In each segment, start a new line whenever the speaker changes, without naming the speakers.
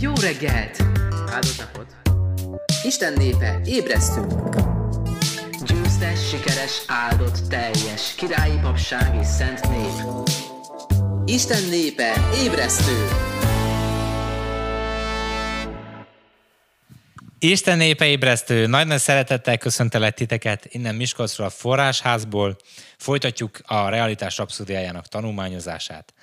Jó reggelt! Áldott napot! Isten népe, ébresztünk! Győztes, sikeres, áldott, teljes, királyi papság és szent nép. Isten népe, ébresztő! Isten népe ébresztő, nagy nagy szeretettel köszöntelek titeket innen Miskolcról a Forrásházból. Folytatjuk a realitás abszurdiájának tanulmányozását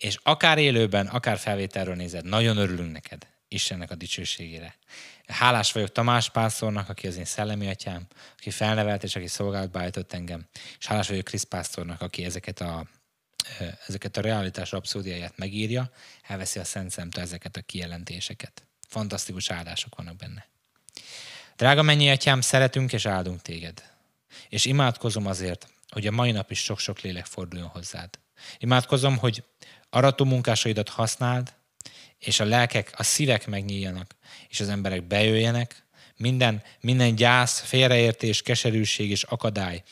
és akár élőben, akár felvételről nézed, nagyon örülünk neked, Istennek a dicsőségére. Hálás vagyok Tamás Pásztornak, aki az én szellemi atyám, aki felnevelt és aki szolgálatba állított engem, és hálás vagyok Krisz Pásztornak, aki ezeket a ezeket a realitás abszurdiáját megírja, elveszi a Szent Szemtől ezeket a kijelentéseket. Fantasztikus áldások vannak benne. Drága mennyi atyám, szeretünk és áldunk téged. És imádkozom azért, hogy a mai nap is sok-sok lélek forduljon hozzád. Imádkozom, hogy Arató munkásaidat használd, és a lelkek, a szívek megnyíljanak, és az emberek bejöjjenek, minden, minden gyász, félreértés, keserűség és akadály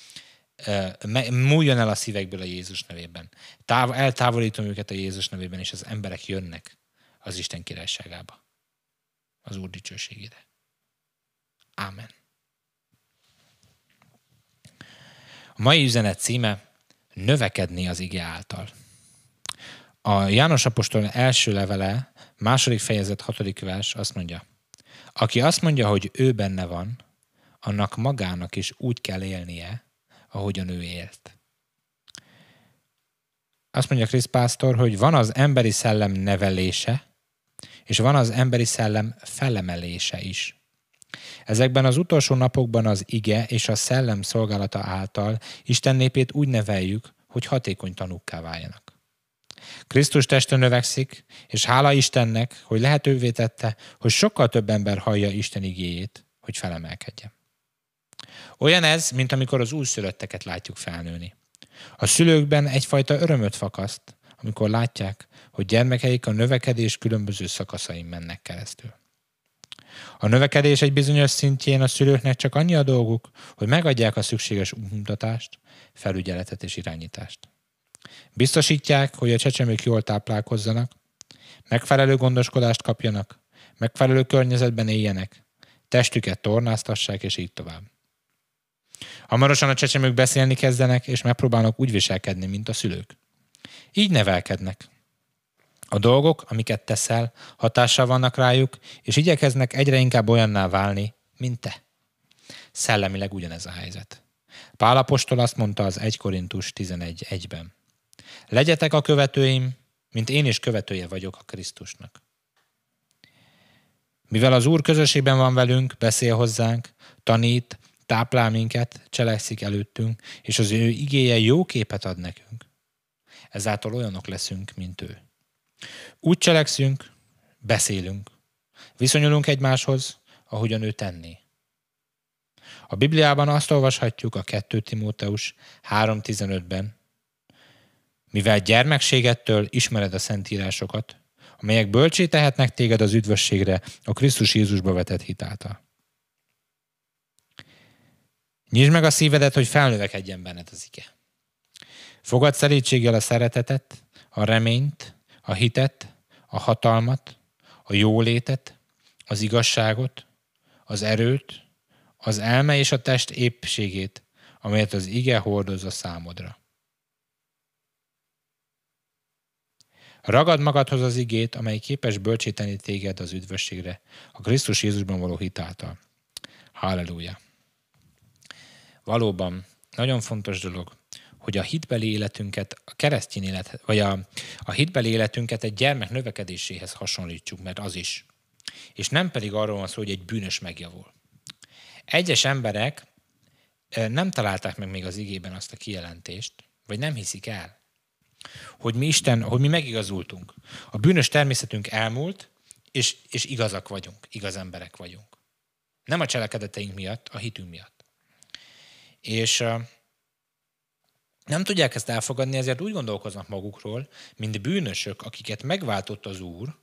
múljon el a szívekből a Jézus nevében. Táv, eltávolítom őket a Jézus nevében, és az emberek jönnek az Isten királyságába, az Úr dicsőségére. Ámen. A mai üzenet címe Növekedni az ige által. A János Apostol első levele, második fejezet, hatodik vers azt mondja, aki azt mondja, hogy ő benne van, annak magának is úgy kell élnie, ahogyan ő élt. Azt mondja Krisz Pásztor, hogy van az emberi szellem nevelése, és van az emberi szellem felemelése is. Ezekben az utolsó napokban az ige és a szellem szolgálata által Isten népét úgy neveljük, hogy hatékony tanúkká váljanak. Krisztus teste növekszik, és hála Istennek, hogy lehetővé tette, hogy sokkal több ember hallja Isten igéjét, hogy felemelkedjen. Olyan ez, mint amikor az újszülötteket látjuk felnőni. A szülőkben egyfajta örömöt fakaszt, amikor látják, hogy gyermekeik a növekedés különböző szakaszain mennek keresztül. A növekedés egy bizonyos szintjén a szülőknek csak annyi a dolguk, hogy megadják a szükséges útmutatást, felügyeletet és irányítást. Biztosítják, hogy a csecsemők jól táplálkozzanak, megfelelő gondoskodást kapjanak, megfelelő környezetben éljenek, testüket tornáztassák, és így tovább. Hamarosan a csecsemők beszélni kezdenek, és megpróbálnak úgy viselkedni, mint a szülők. Így nevelkednek. A dolgok, amiket teszel, hatással vannak rájuk, és igyekeznek egyre inkább olyanná válni, mint te. Szellemileg ugyanez a helyzet. Pálapostól azt mondta az 1 Korintus 11.1-ben. Legyetek a követőim, mint én is követője vagyok a Krisztusnak. Mivel az Úr közösségben van velünk, beszél hozzánk, tanít, táplál minket, cselekszik előttünk, és az ő igéje jó képet ad nekünk. Ezáltal olyanok leszünk, mint ő. Úgy cselekszünk, beszélünk. Viszonyulunk egymáshoz, ahogyan ő tenné. A Bibliában azt olvashatjuk a 2 Timóteus 3.15-ben, mivel gyermekségettől ismered a szentírásokat, amelyek bölcsé tehetnek téged az üdvösségre a Krisztus Jézusba vetett hitáltal. Nyisd meg a szívedet, hogy felnövekedjen benned az ige. Fogad szelítséggel a szeretetet, a reményt, a hitet, a hatalmat, a jólétet, az igazságot, az erőt, az elme és a test épségét, amelyet az ige hordoz a számodra. Ragad magadhoz az igét, amely képes bölcséteni téged az üdvösségre, a Krisztus Jézusban való hitáltal. Halleluja! Valóban, nagyon fontos dolog, hogy a hitbeli életünket, a keresztény élet, vagy a, a hitbeli életünket egy gyermek növekedéséhez hasonlítsuk, mert az is. És nem pedig arról van szó, hogy egy bűnös megjavul. Egyes emberek eh, nem találták meg még az igében azt a kijelentést, vagy nem hiszik el, hogy mi Isten, hogy mi megigazultunk. A bűnös természetünk elmúlt, és, és igazak vagyunk, igaz emberek vagyunk. Nem a cselekedeteink miatt, a hitünk miatt. És nem tudják ezt elfogadni, ezért úgy gondolkoznak magukról, mint bűnösök, akiket megváltott az Úr,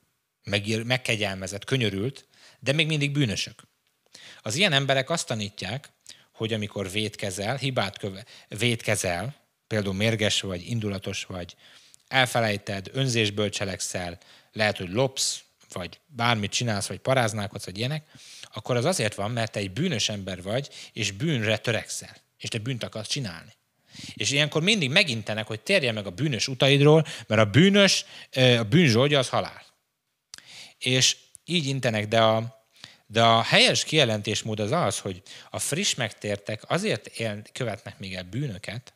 meg, megkegyelmezett, könyörült, de még mindig bűnösök. Az ilyen emberek azt tanítják, hogy amikor vétkezel, hibát köve, vétkezel, például mérges vagy, indulatos vagy, elfelejted, önzésből cselekszel, lehet, hogy lopsz, vagy bármit csinálsz, vagy paráználkodsz, vagy ilyenek, akkor az azért van, mert te egy bűnös ember vagy, és bűnre törekszel, és te bűnt akarsz csinálni. És ilyenkor mindig megintenek, hogy térje meg a bűnös utaidról, mert a bűnös, a bűnzsolgya az halál. És így intenek, de a, de a helyes kijelentésmód az az, hogy a friss megtértek azért él, követnek még el bűnöket,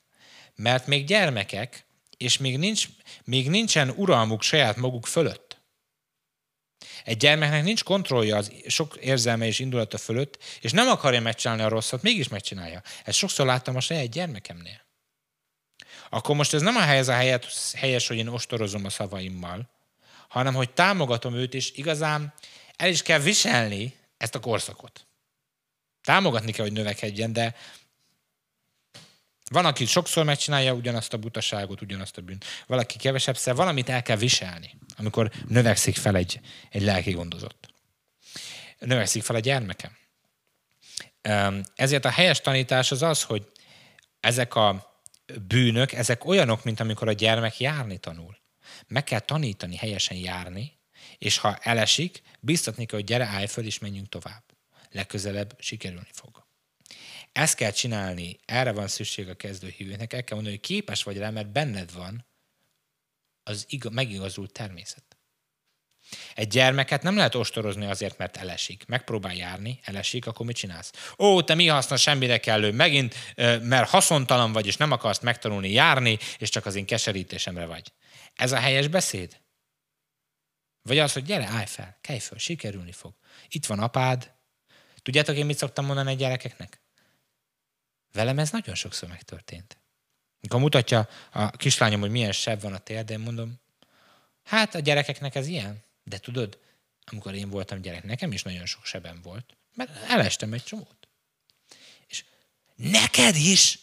mert még gyermekek, és még, nincs, még nincsen uralmuk saját maguk fölött. Egy gyermeknek nincs kontrollja az sok érzelme és indulata fölött, és nem akarja megcsinálni a rosszat, mégis megcsinálja. Ezt sokszor láttam a saját gyermekemnél. Akkor most ez nem a helyez a helyet, helyes, hogy én ostorozom a szavaimmal, hanem hogy támogatom őt, és igazán el is kell viselni ezt a korszakot. Támogatni kell, hogy növekedjen, de van, aki sokszor megcsinálja ugyanazt a butaságot, ugyanazt a bűnt. Valaki kevesebb szer, szóval valamit el kell viselni, amikor növekszik fel egy, egy lelki gondozott. Növekszik fel a gyermekem. Ezért a helyes tanítás az az, hogy ezek a bűnök, ezek olyanok, mint amikor a gyermek járni tanul. Meg kell tanítani helyesen járni, és ha elesik, biztatni kell, hogy gyere, állj föl, és menjünk tovább. Legközelebb sikerülni fog. Ezt kell csinálni, erre van szükség a kezdőhívőnek, el kell mondani, hogy képes vagy rá, mert benned van az iga, megigazult természet. Egy gyermeket nem lehet ostorozni azért, mert elesik. Megpróbál járni, elesik, akkor mit csinálsz? Ó, te mi haszna, semmire kellő, megint, mert haszontalan vagy, és nem akarsz megtanulni járni, és csak az én keserítésemre vagy. Ez a helyes beszéd? Vagy az, hogy gyere, állj fel, kelj föl, sikerülni fog. Itt van apád. Tudjátok, én mit szoktam mondani a gyerekeknek? Velem ez nagyon sokszor megtörtént. Mikor mutatja a kislányom, hogy milyen sebb van a térdén, mondom, hát a gyerekeknek ez ilyen. De tudod, amikor én voltam gyerek, nekem is nagyon sok sebem volt, mert elestem egy csomót. És neked is!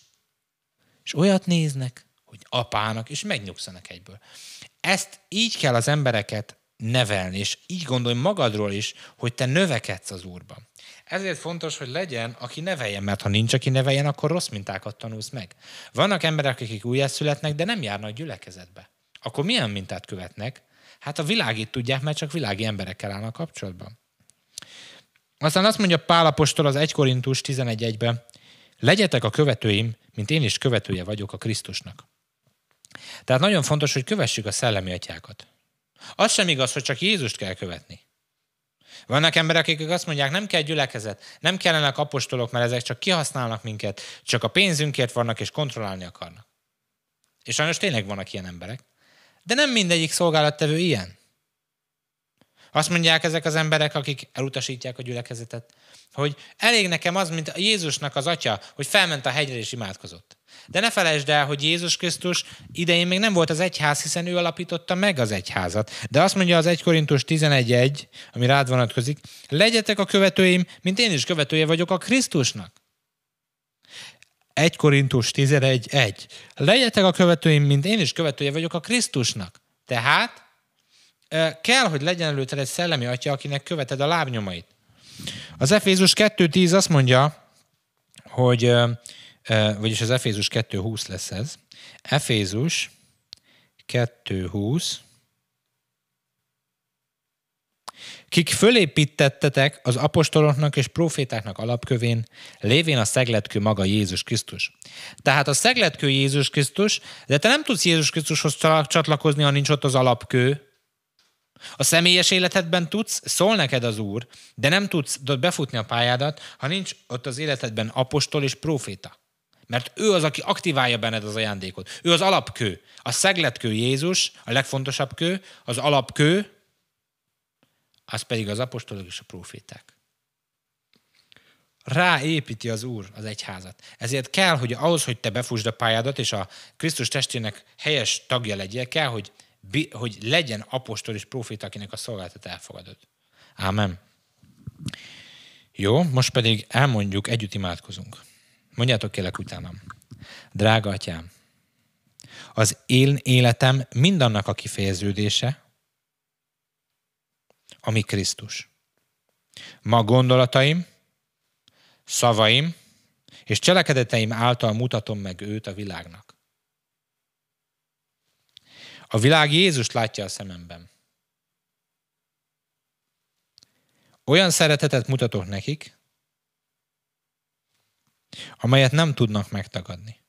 És olyat néznek, hogy apának, és megnyugszanak egyből. Ezt így kell az embereket nevelni, és így gondolj magadról is, hogy te növekedsz az Úrban. Ezért fontos, hogy legyen, aki neveljen, mert ha nincs, aki neveljen, akkor rossz mintákat tanulsz meg. Vannak emberek, akik újjászületnek, de nem járnak gyülekezetbe. Akkor milyen mintát követnek? Hát a világit tudják, mert csak világi emberekkel állnak kapcsolatban. Aztán azt mondja Pálapostól az 1 Korintus 11.1-ben, legyetek a követőim, mint én is követője vagyok a Krisztusnak. Tehát nagyon fontos, hogy kövessük a szellemi atyákat. Az sem igaz, hogy csak Jézust kell követni. Vannak emberek, akik azt mondják, nem kell gyülekezet, nem kellenek apostolok, mert ezek csak kihasználnak minket, csak a pénzünkért vannak és kontrollálni akarnak. És sajnos tényleg vannak ilyen emberek. De nem mindegyik szolgálattevő ilyen. Azt mondják ezek az emberek, akik elutasítják a gyülekezetet, hogy elég nekem az, mint Jézusnak az atya, hogy felment a hegyre és imádkozott. De ne felejtsd el, hogy Jézus Krisztus idején még nem volt az egyház, hiszen ő alapította meg az egyházat. De azt mondja az 1 Korintus 11.1, ami rád vonatkozik, legyetek a követőim, mint én is követője vagyok a Krisztusnak. 1 Korintus 11.1. Legyetek a követőim, mint én is követője vagyok a Krisztusnak. Tehát kell, hogy legyen előtted egy szellemi atya, akinek követed a lábnyomait. Az Efézus 2.10 azt mondja, hogy, vagyis az Efézus 2.20 lesz ez. Efézus 2.20 kik fölépítettetek az apostoloknak és profétáknak alapkövén, lévén a szegletkő maga Jézus Krisztus. Tehát a szegletkő Jézus Krisztus, de te nem tudsz Jézus Krisztushoz csatlakozni, ha nincs ott az alapkő, a személyes életedben tudsz, szól neked az Úr, de nem tudsz befutni a pályádat, ha nincs ott az életedben apostol és proféta. Mert ő az, aki aktiválja benned az ajándékot. Ő az alapkő. A szegletkő Jézus, a legfontosabb kő, az alapkő, az pedig az apostolok és a proféták. Ráépíti az Úr az egyházat. Ezért kell, hogy ahhoz, hogy te befusd a pályádat, és a Krisztus testének helyes tagja legyél, kell, hogy hogy legyen apostol és profét, akinek a szolgáltat elfogadod. Ámen. Jó, most pedig elmondjuk, együtt imádkozunk. Mondjátok kélek utánam. Drága atyám, az én életem mindannak a kifejeződése, ami Krisztus. Ma gondolataim, szavaim és cselekedeteim által mutatom meg őt a világnak. A világ Jézust látja a szememben. Olyan szeretetet mutatok nekik, amelyet nem tudnak megtagadni.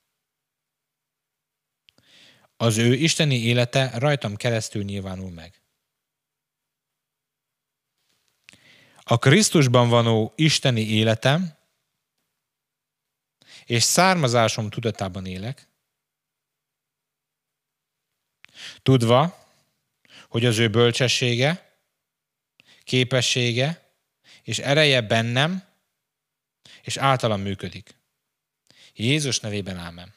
Az ő isteni élete rajtam keresztül nyilvánul meg. A Krisztusban vanó isteni életem és származásom tudatában élek, Tudva, hogy az ő bölcsessége, képessége és ereje bennem, és általam működik. Jézus nevében ámen.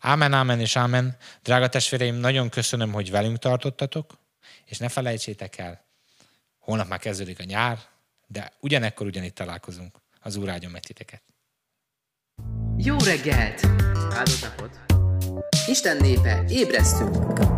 Ámen, ámen és ámen. Drága testvéreim, nagyon köszönöm, hogy velünk tartottatok, és ne felejtsétek el, holnap már kezdődik a nyár, de ugyanekkor ugyanitt találkozunk. Az Úr áldjon meg titeket. Jó reggelt! Áldott napot! Isten népe, ébresztünk!